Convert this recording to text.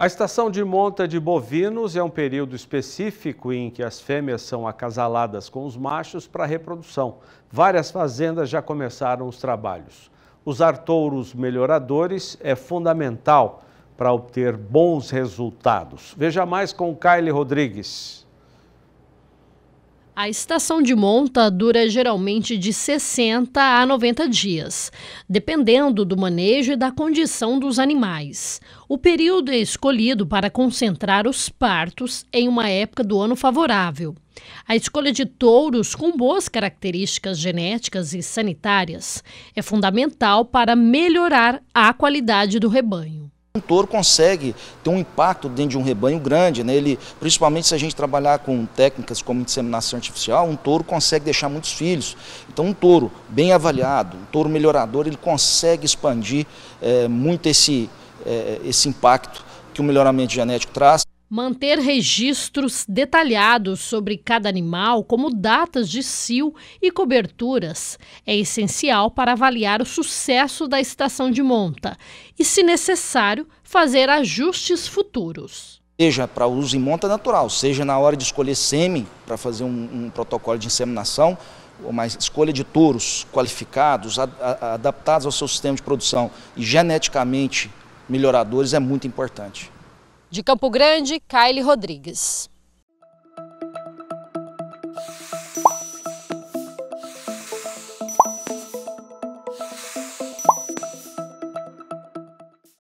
A estação de monta de bovinos é um período específico em que as fêmeas são acasaladas com os machos para reprodução. Várias fazendas já começaram os trabalhos. Usar touros melhoradores é fundamental para obter bons resultados. Veja mais com Kylie Rodrigues. A estação de monta dura geralmente de 60 a 90 dias, dependendo do manejo e da condição dos animais. O período é escolhido para concentrar os partos em uma época do ano favorável. A escolha de touros com boas características genéticas e sanitárias é fundamental para melhorar a qualidade do rebanho. Um touro consegue ter um impacto dentro de um rebanho grande, né? Ele, principalmente se a gente trabalhar com técnicas como inseminação artificial, um touro consegue deixar muitos filhos. Então um touro bem avaliado, um touro melhorador, ele consegue expandir é, muito esse, é, esse impacto que o melhoramento genético traz manter registros detalhados sobre cada animal, como datas de cio e coberturas, é essencial para avaliar o sucesso da estação de monta e, se necessário, fazer ajustes futuros. Seja para uso em monta natural, seja na hora de escolher sêmen para fazer um, um protocolo de inseminação, mais escolha de touros qualificados, a, a, adaptados ao seu sistema de produção e geneticamente melhoradores é muito importante. De Campo Grande, Kylie Rodrigues.